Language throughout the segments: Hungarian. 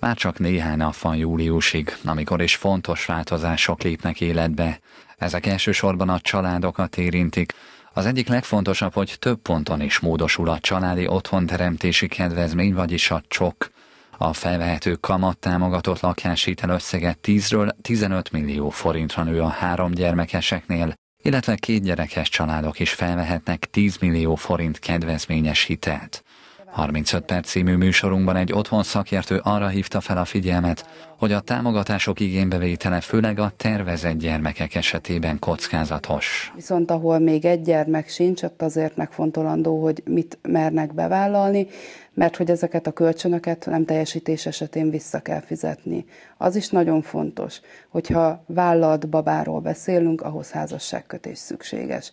Már csak néhány nap van júliusig, amikor is fontos változások lépnek életbe. Ezek elsősorban a családokat érintik. Az egyik legfontosabb, hogy több ponton is módosul a családi otthonteremtési kedvezmény, vagyis a csok. A felvehető kamat támogatott lakásítel összege 10-ről 15 millió forintra nő a három gyermekeseknél, illetve két gyerekes családok is felvehetnek 10 millió forint kedvezményes hitelt. 35 perc című műsorunkban egy otthon szakértő arra hívta fel a figyelmet, hogy a támogatások igénybevétele főleg a tervezett gyermekek esetében kockázatos. Viszont ahol még egy gyermek sincs, ott azért megfontolandó, hogy mit mernek bevállalni, mert hogy ezeket a kölcsönöket nem teljesítés esetén vissza kell fizetni. Az is nagyon fontos, hogyha vállalt babáról beszélünk, ahhoz házasságkötés szükséges.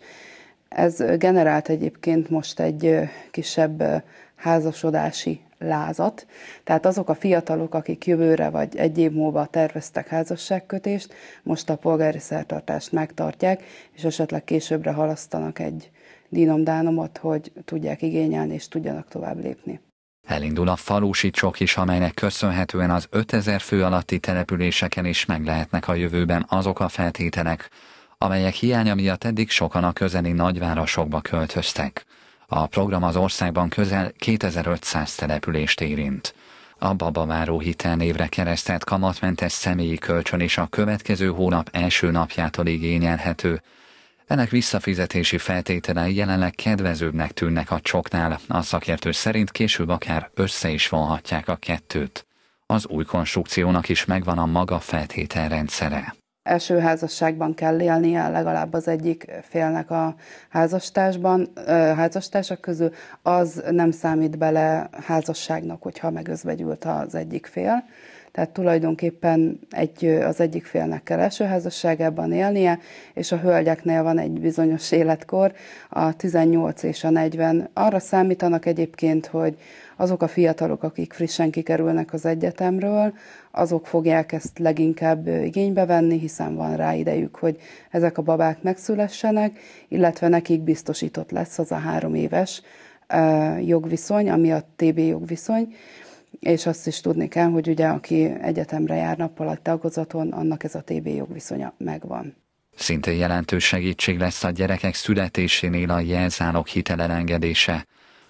Ez generált egyébként most egy kisebb házasodási lázat. Tehát azok a fiatalok, akik jövőre vagy egy év múlva terveztek házasságkötést, most a polgári szertartást megtartják, és esetleg későbbre halasztanak egy dinomdánomot, hogy tudják igényelni és tudjanak tovább lépni. Elindul a falusi csok is, amelynek köszönhetően az 5000 fő alatti településeken is meg lehetnek a jövőben azok a feltételek, amelyek hiánya miatt eddig sokan a közeli nagyvárosokba költöztek. A program az országban közel 2500 települést érint. A babaváró névre keresztelt kamatmentes személyi kölcsön is a következő hónap első napjától igényelhető. Ennek visszafizetési feltételei jelenleg kedvezőbbnek tűnnek a csoknál, a szakértő szerint később akár össze is vonhatják a kettőt. Az új konstrukciónak is megvan a maga feltételrendszere első házasságban kell élnie legalább az egyik félnek a házastársban, házastársak közül, az nem számít bele házasságnak, hogyha megözvegyült az egyik fél tehát tulajdonképpen egy, az egyik félnek kell elsőházasságában élnie, és a hölgyeknél van egy bizonyos életkor, a 18 és a 40. Arra számítanak egyébként, hogy azok a fiatalok, akik frissen kikerülnek az egyetemről, azok fogják ezt leginkább igénybe venni, hiszen van rá idejük, hogy ezek a babák megszülessenek, illetve nekik biztosított lesz az a három éves jogviszony, ami a TB jogviszony és azt is tudni kell, hogy ugye aki egyetemre jár nappal tagozaton, annak ez a TB jogviszonya megvan. Szintén jelentős segítség lesz a gyerekek születésénél a jelzálog hitelelengedése.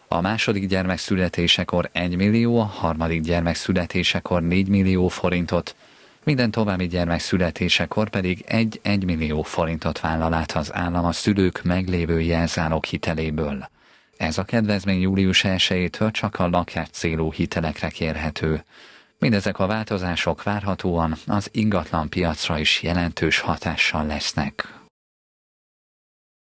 A második gyermek születésekor 1 millió, a harmadik gyermek születésekor 4 millió forintot, minden további gyermek születésekor pedig 1-1 millió forintot vállal át az állam a szülők meglévő jelzálog hiteléből. Ez a kedvezmény július 1-től csak a lakás célú hitelekre kérhető. Mindezek a változások várhatóan az ingatlan piacra is jelentős hatással lesznek.